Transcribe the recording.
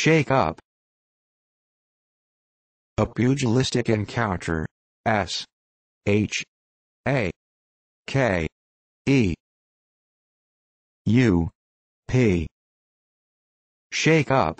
Shake up. A pugilistic encounter. S. H. A. K. E. U. P. Shake up.